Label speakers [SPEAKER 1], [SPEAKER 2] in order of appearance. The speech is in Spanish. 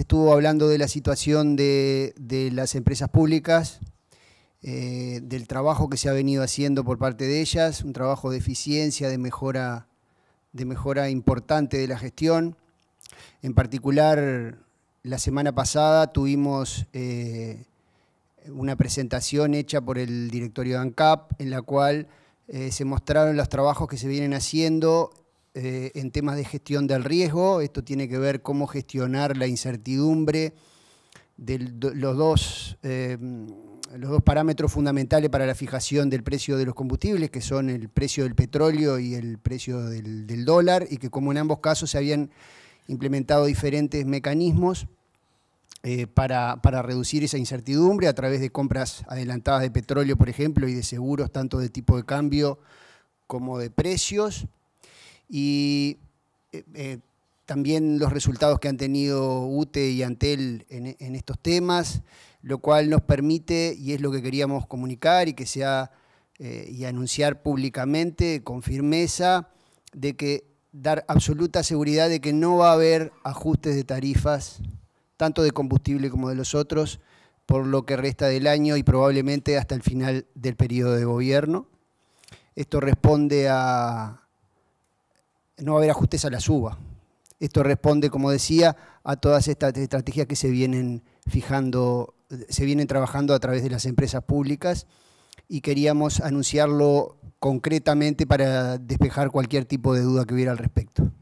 [SPEAKER 1] estuvo hablando de la situación de, las empresas públicas, eh, del trabajo que se ha venido haciendo por parte de ellas, un trabajo de eficiencia, de mejora, de mejora importante de la gestión. En particular, la semana pasada tuvimos eh, una presentación hecha por el directorio de ANCAP en la cual eh, se mostraron los trabajos que se vienen haciendo eh, en temas de gestión del riesgo. Esto tiene que ver cómo gestionar la incertidumbre de eh, los dos, parámetros fundamentales para la fijación del precio de los combustibles, que son el precio del petróleo y el precio del, dólar, y que como en ambos casos se habían implementado diferentes mecanismos eh, para, reducir esa incertidumbre a través de compras adelantadas de petróleo, por ejemplo, y de seguros tanto de tipo de cambio como de precios y eh, eh, también los resultados que han tenido UTE y Antel en, estos temas, lo cual nos permite, y es lo que queríamos comunicar y que sea eh, y anunciar públicamente con firmeza, de que dar absoluta seguridad de que no va a haber ajustes de tarifas, tanto de combustible como de los otros, por lo que resta del año y probablemente hasta el final del periodo de gobierno. Esto responde a, no va a haber ajustes a la suba. Esto responde, como decía, a todas estas estrategias que se vienen fijando, se vienen trabajando a través de las empresas públicas y queríamos anunciarlo concretamente para despejar cualquier tipo de duda que hubiera al respecto.